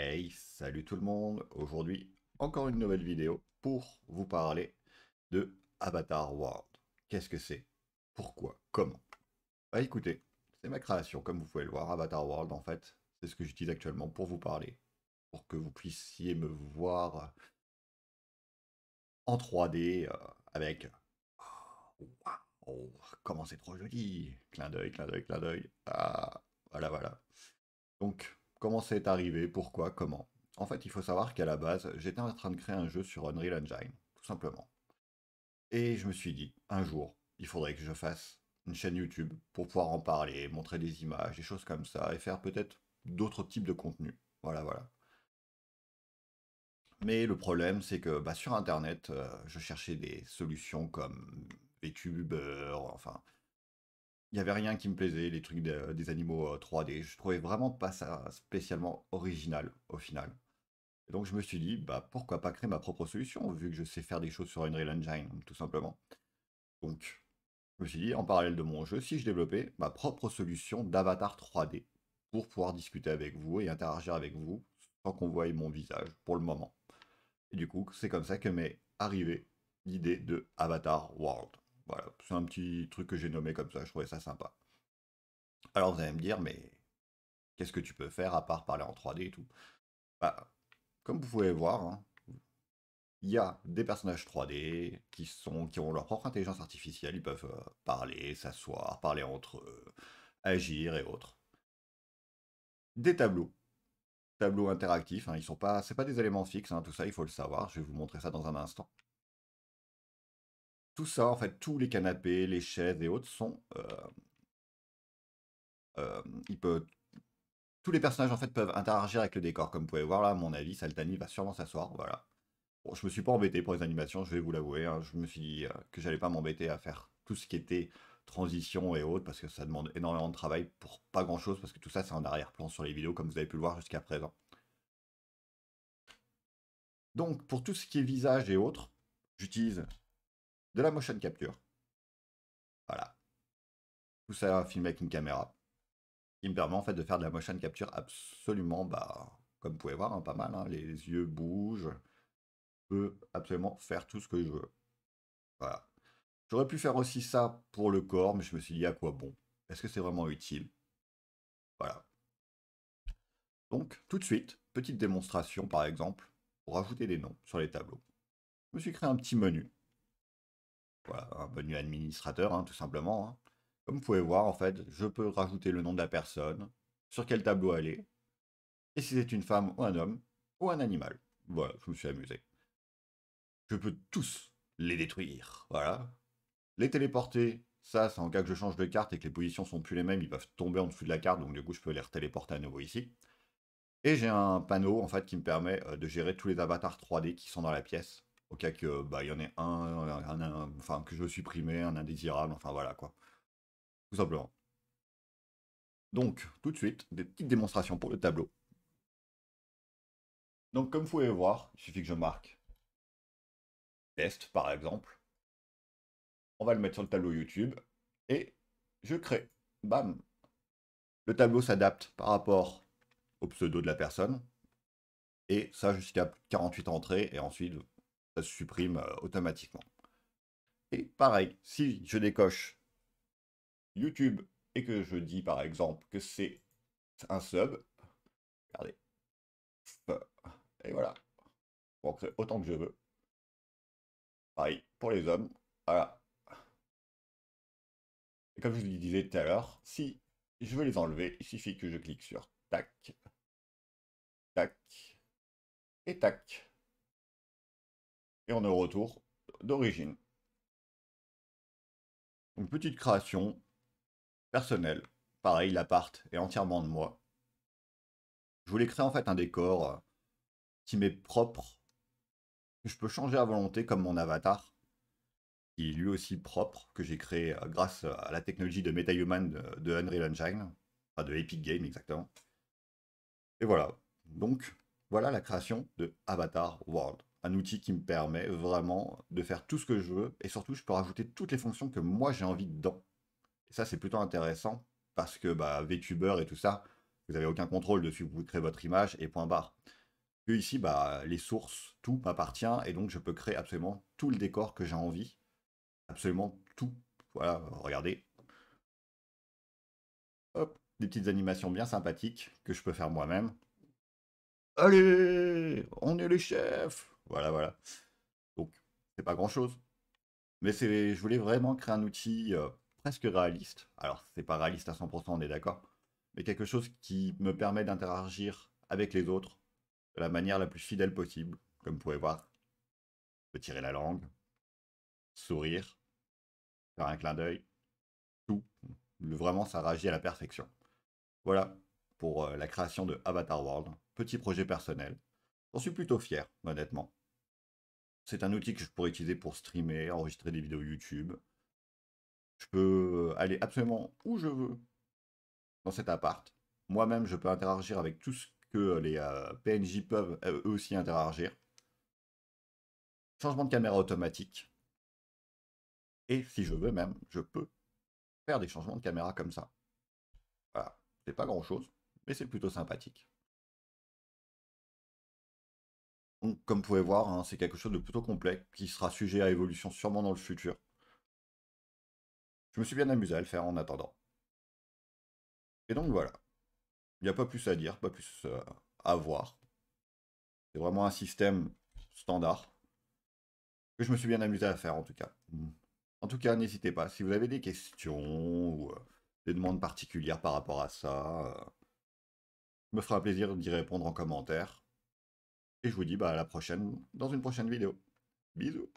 Hey, salut tout le monde! Aujourd'hui, encore une nouvelle vidéo pour vous parler de Avatar World. Qu'est-ce que c'est? Pourquoi? Comment? Bah écoutez, c'est ma création, comme vous pouvez le voir. Avatar World, en fait, c'est ce que j'utilise actuellement pour vous parler, pour que vous puissiez me voir en 3D euh, avec. Oh, comment c'est trop joli! Clin d'œil, clin d'œil, clin d'œil. Ah, voilà, voilà. Donc, Comment est arrivé Pourquoi Comment En fait, il faut savoir qu'à la base, j'étais en train de créer un jeu sur Unreal Engine, tout simplement. Et je me suis dit, un jour, il faudrait que je fasse une chaîne YouTube pour pouvoir en parler, montrer des images, des choses comme ça, et faire peut-être d'autres types de contenus. Voilà, voilà. Mais le problème, c'est que bah, sur Internet, euh, je cherchais des solutions comme VTuber, enfin, il n'y avait rien qui me plaisait, les trucs des animaux 3D. Euh, je trouvais vraiment pas ça spécialement original au final. Et donc je me suis dit, bah, pourquoi pas créer ma propre solution, vu que je sais faire des choses sur Unreal Engine, tout simplement. Donc je me suis dit, en parallèle de mon jeu, si je développais ma propre solution d'avatar 3D, pour pouvoir discuter avec vous et interagir avec vous sans qu'on voie mon visage pour le moment. Et du coup, c'est comme ça que m'est arrivée l'idée de Avatar World. Voilà, c'est un petit truc que j'ai nommé comme ça, je trouvais ça sympa. Alors vous allez me dire, mais qu'est-ce que tu peux faire à part parler en 3D et tout bah, Comme vous pouvez voir, hein, il y a des personnages 3D qui, sont, qui ont leur propre intelligence artificielle, ils peuvent euh, parler, s'asseoir, parler entre eux, agir et autres. Des tableaux. Tableaux interactifs, hein, ne sont pas. C'est pas des éléments fixes, hein, tout ça, il faut le savoir, je vais vous montrer ça dans un instant. Tout ça, en fait, tous les canapés, les chaises et autres sont. Euh, euh, il peut, tous les personnages en fait peuvent interagir avec le décor. Comme vous pouvez voir là, à mon avis, Saltani va sûrement s'asseoir. Voilà. Bon, je me suis pas embêté pour les animations, je vais vous l'avouer. Hein. Je me suis dit euh, que j'allais pas m'embêter à faire tout ce qui était transition et autres parce que ça demande énormément de travail pour pas grand chose parce que tout ça c'est en arrière-plan sur les vidéos comme vous avez pu le voir jusqu'à présent. Donc pour tout ce qui est visage et autres, j'utilise de la motion capture. Voilà. Tout ça film avec une caméra. Qui me permet en fait de faire de la motion capture absolument, bah, comme vous pouvez voir, hein, pas mal. Hein. les yeux bougent. Je peux absolument faire tout ce que je veux. Voilà. J'aurais pu faire aussi ça pour le corps, mais je me suis dit à quoi bon Est-ce que c'est vraiment utile Voilà. Donc, tout de suite, petite démonstration par exemple, pour ajouter des noms sur les tableaux. Je me suis créé un petit menu voilà, un menu administrateur, hein, tout simplement. Hein. Comme vous pouvez voir, en fait, je peux rajouter le nom de la personne, sur quel tableau elle est, et si c'est une femme ou un homme ou un animal. Voilà, je me suis amusé. Je peux tous les détruire, voilà. Les téléporter, ça, c'est en cas que je change de carte et que les positions sont plus les mêmes, ils peuvent tomber en dessous de la carte, donc du coup, je peux les téléporter à nouveau ici. Et j'ai un panneau, en fait, qui me permet euh, de gérer tous les avatars 3D qui sont dans la pièce au cas que bah il y en ait un, enfin que je veux supprimer, un indésirable, enfin voilà quoi. Tout simplement. Donc, tout de suite, des petites démonstrations pour le tableau. Donc comme vous pouvez voir, il suffit que je marque test par exemple. On va le mettre sur le tableau YouTube et je crée. Bam Le tableau s'adapte par rapport au pseudo de la personne. Et ça jusqu'à 48 entrées et ensuite supprime euh, automatiquement. Et pareil, si je décoche YouTube et que je dis par exemple que c'est un sub, regardez, et voilà, pour créer autant que je veux. Pareil pour les hommes, voilà. Et comme je vous disais tout à l'heure, si je veux les enlever, il suffit que je clique sur tac, tac et tac et on est retour d'origine. Une petite création personnelle. Pareil, l'appart est entièrement de moi. Je voulais créer en fait un décor euh, qui m'est propre, que je peux changer à volonté comme mon avatar, qui est lui aussi propre, que j'ai créé euh, grâce à la technologie de MetaHuman de, de Unreal Engine, enfin de Epic Game exactement. Et voilà. Donc, voilà la création de Avatar World un outil qui me permet vraiment de faire tout ce que je veux et surtout je peux rajouter toutes les fonctions que moi j'ai envie dedans. Et ça c'est plutôt intéressant parce que bah, VTuber et tout ça, vous n'avez aucun contrôle dessus, vous créez votre image et point barre. Que ici, bah, les sources, tout m'appartient et donc je peux créer absolument tout le décor que j'ai envie. Absolument tout. Voilà, regardez. Hop, des petites animations bien sympathiques que je peux faire moi-même. Allez, on est les chefs voilà, voilà. Donc, c'est pas grand-chose. Mais c'est, je voulais vraiment créer un outil euh, presque réaliste. Alors, c'est pas réaliste à 100%, on est d'accord. Mais quelque chose qui me permet d'interagir avec les autres de la manière la plus fidèle possible. Comme vous pouvez voir, je peux tirer la langue, sourire, faire un clin d'œil, tout. vraiment, ça réagit à la perfection. Voilà pour euh, la création de Avatar World, petit projet personnel. J'en suis plutôt fier, honnêtement. C'est un outil que je pourrais utiliser pour streamer, enregistrer des vidéos YouTube. Je peux euh, aller absolument où je veux dans cet appart. Moi-même, je peux interagir avec tout ce que les euh, PNJ peuvent euh, eux aussi interagir. Changement de caméra automatique. Et si je veux même, je peux faire des changements de caméra comme ça. Voilà, c'est pas grand-chose, mais c'est plutôt sympathique comme vous pouvez voir, hein, c'est quelque chose de plutôt complexe qui sera sujet à évolution sûrement dans le futur. Je me suis bien amusé à le faire en attendant. Et donc voilà. Il n'y a pas plus à dire, pas plus euh, à voir. C'est vraiment un système standard que je me suis bien amusé à faire en tout cas. En tout cas, n'hésitez pas. Si vous avez des questions ou euh, des demandes particulières par rapport à ça, je me fera plaisir d'y répondre en commentaire. Et je vous dis bah, à la prochaine, dans une prochaine vidéo. Bisous